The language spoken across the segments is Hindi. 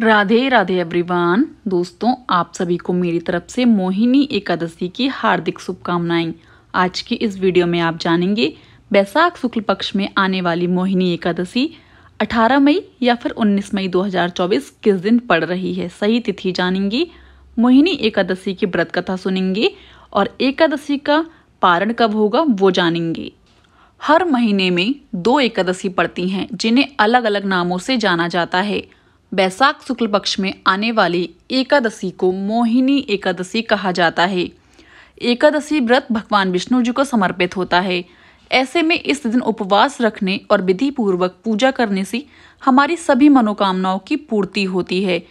राधे राधे अब्रिवान दोस्तों आप सभी को मेरी तरफ से मोहिनी एकादशी की हार्दिक शुभकामनाएं आज की इस वीडियो में आप जानेंगे बैसाख शुक्ल पक्ष में आने वाली मोहिनी एकादशी 18 मई या फिर 19 मई 2024 किस दिन पड़ रही है सही तिथि जानेंगे मोहिनी एकादशी की व्रत कथा सुनेंगे और एकादशी का पारण कब होगा वो जानेंगे हर महीने में दो एकादशी पड़ती हैं जिन्हें अलग अलग नामों से जाना जाता है बैसाख शुक्ल पक्ष में आने वाली एकादशी को मोहिनी एकादशी कहा जाता है एकादशी व्रत भगवान विष्णु जी को समर्पित होता है ऐसे में इस दिन उपवास रखने और विधि पूर्वक पूजा करने से हमारी सभी मनोकामनाओं की पूर्ति होती है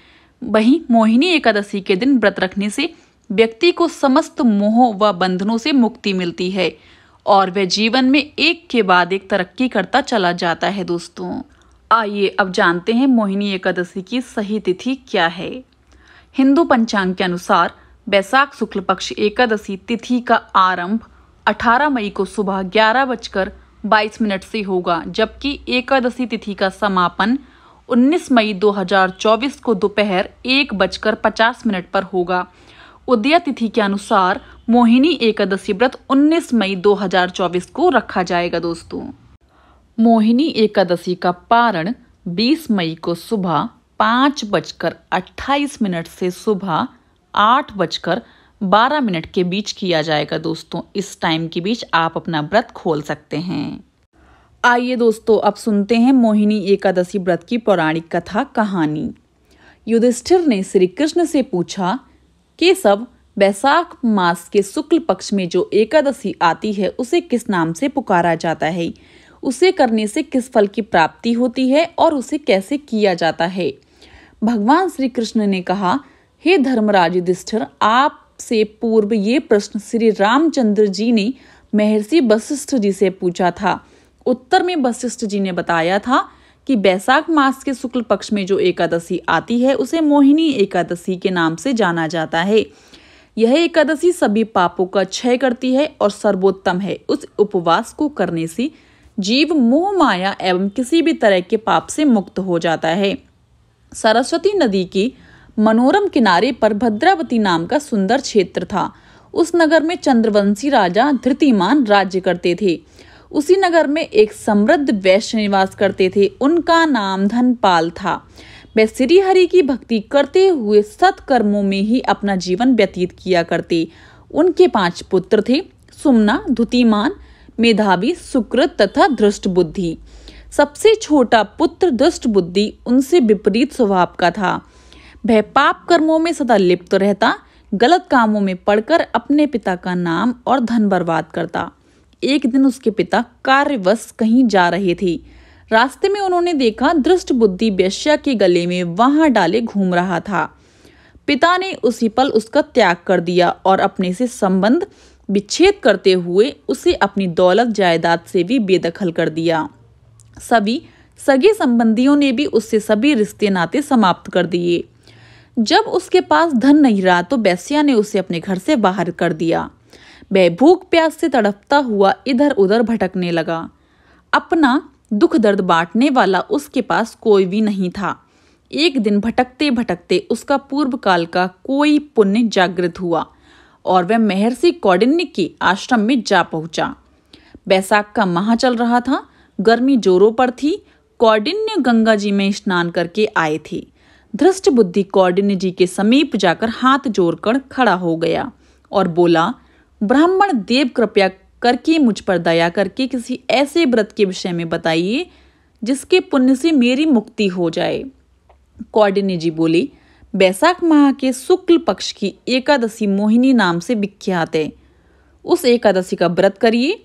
वहीं मोहिनी एकादशी के दिन व्रत रखने से व्यक्ति को समस्त मोह व बंधनों से मुक्ति मिलती है और वह जीवन में एक के बाद एक तरक्की करता चला जाता है दोस्तों आइए अब जानते हैं मोहिनी एकादशी की सही तिथि क्या है हिंदू पंचांग के अनुसार बैसाख शुक्ल पक्ष एकादशी तिथि का आरंभ 18 मई को सुबह ग्यारह बजकर बाईस मिनट से होगा जबकि एकादशी तिथि का समापन 19 मई 2024 को दोपहर एक बजकर पचास मिनट पर होगा उदय तिथि के अनुसार मोहिनी एकादशी व्रत 19 मई 2024 को रखा जाएगा दोस्तों मोहिनी एकादशी का पारण 20 मई को सुबह पाँच बजकर अट्ठाईस मिनट से सुबह आठ बजकर बारह मिनट के बीच किया जाएगा दोस्तों इस टाइम के बीच आप अपना व्रत खोल सकते हैं आइए दोस्तों अब सुनते हैं मोहिनी एकादशी व्रत की पौराणिक कथा कहानी युधिष्ठिर ने श्री कृष्ण से पूछा कि सब बैसाख मास के शुक्ल पक्ष में जो एकादशी आती है उसे किस नाम से पुकारा जाता है उसे करने से किस फल की प्राप्ति होती है और उसे कैसे किया जाता है भगवान श्री कृष्ण ने कहा हे धर्मराज युधिष्ठिर आपसे पूर्व ये प्रश्न श्री रामचंद्र जी ने महर्षि वशिष्ठ जी से पूछा था उत्तर में वशिष्ठ जी ने बताया था कि बैसाख मास के शुक्ल पक्ष में जो एकादशी आती है उसे मोहिनी एकादशी के नाम से जाना जाता है यह एकादशी सभी पापों का क्षय करती है और सर्वोत्तम है उस उपवास को करने से जीव मोह माया एवं किसी भी तरह के पाप से मुक्त हो जाता है सरस्वती नदी की मनोरम किनारे पर भद्रावती नाम का सुंदर क्षेत्र था उस नगर में चंद्रवंशी राजा धृतिमान राज्य करते थे उसी नगर में एक समृद्ध वैश्य निवास करते थे उनका नाम धनपाल था वह श्रीहरि की भक्ति करते हुए सत्कर्मों में ही अपना जीवन व्यतीत किया करते उनके पांच पुत्र थे सुमना धुतिमान मेधावी सुकृत तथा दृष्ट बुद्धि सबसे छोटा पुत्र दृष्ट बुद्धि उनसे विपरीत स्वभाव का था वह पाप कर्मों में सदा लिप्त तो रहता गलत कामों में पड़कर अपने पिता का नाम और धन बर्बाद करता एक दिन उसके पिता कार्यवश कहीं जा रहे थे रास्ते में उन्होंने देखा दृष्ट बुद्धि वैश्या के गले में वहां डाले घूम रहा था पिता ने उसी पल उसका त्याग कर दिया और अपने से संबंध विच्छेद करते हुए उसे अपनी दौलत जायदाद से भी बेदखल कर दिया सभी सगे संबंधियों ने भी उससे सभी रिश्ते नाते समाप्त कर दिए जब उसके पास धन नहीं रहा तो बैसिया ने उसे अपने घर से बाहर कर दिया वह भूख प्यास से तड़पता हुआ इधर उधर भटकने लगा अपना दुख दर्द बांटने वाला उसके पास कोई भी नहीं था एक दिन भटकते भटकते उसका पूर्व काल का कोई पुण्य जागृत हुआ और वह महर्षि कौडिन्य के आश्रम में जा पहुंचा बैसाख का माह चल रहा था गर्मी जोरों पर थी कौडिन्य गंगा जी में स्नान करके आए थे धृष्ट बुद्धि कौडिन्य जी के समीप जाकर हाथ जोड़कर खड़ा हो गया और बोला ब्राह्मण देव कृपया करके मुझ पर दया करके किसी ऐसे व्रत के विषय में बताइए जिसके पुण्य से मेरी मुक्ति हो जाए कौडिन्य जी बोली बैसाख माह के शुक्ल पक्ष की एकादशी मोहिनी नाम से विख्यात है उस एकादशी का व्रत करिए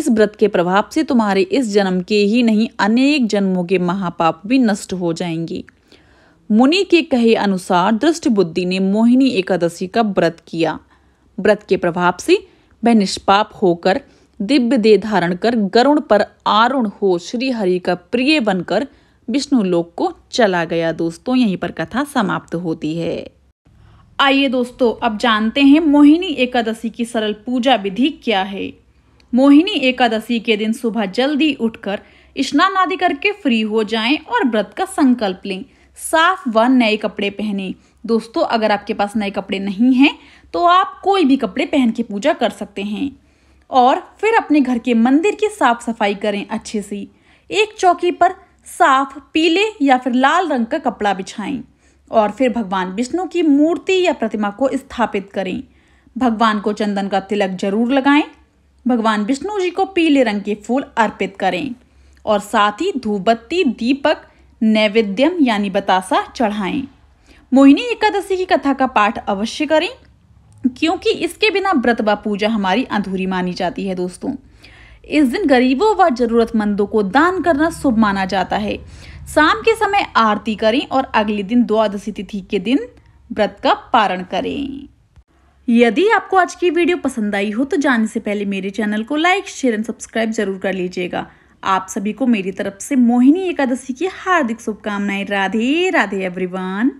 इस व्रत के प्रभाव से तुम्हारे इस जन्म के ही नहीं अनेक जन्मों के महापाप भी नष्ट हो जाएंगे मुनि के कहे अनुसार दृष्ट बुद्धि ने मोहिनी एकादशी का व्रत किया व्रत के प्रभाव से वह निष्पाप होकर दिव्य देह धारण कर गरुण पर आरुण हो श्री हरि का प्रिय बनकर विष्णु लोक को चला गया दोस्तों यहीं पर कथा समाप्त होती है आइए दोस्तों अब जानते हैं मोहिनी एकादशी की सरल पूजा विधि क्या है मोहिनी एकादशी के दिन सुबह जल्दी उठकर स्नान आदि करके फ्री हो जाएं और व्रत का संकल्प लें साफ व नए कपड़े पहने दोस्तों अगर आपके पास नए कपड़े नहीं हैं तो आप कोई भी कपड़े पहन के पूजा कर सकते हैं और फिर अपने घर के मंदिर की साफ सफाई करें अच्छे से एक चौकी पर साफ पीले या फिर लाल रंग का कपड़ा बिछाएं और फिर भगवान विष्णु की मूर्ति या प्रतिमा को स्थापित करें भगवान को चंदन का तिलक जरूर लगाएं भगवान विष्णु जी को पीले रंग के फूल अर्पित करें और साथ ही धूपबत्ती दीपक नैवेद्यम यानी बतासा चढ़ाएं मोहिनी एकादशी की कथा का पाठ अवश्य करें क्योंकि इसके बिना व्रत व पूजा हमारी अधूरी मानी जाती है दोस्तों इस दिन गरीबों व जरूरतमंदों को दान करना शुभ माना जाता है शाम के समय आरती करें और अगले दिन द्वादशी तिथि के दिन व्रत का पारण करें यदि आपको आज की वीडियो पसंद आई हो तो जाने से पहले मेरे चैनल को लाइक शेयर एंड सब्सक्राइब जरूर कर लीजिएगा आप सभी को मेरी तरफ से मोहिनी एकादशी की हार्दिक शुभकामनाएं राधे राधे एवरीवन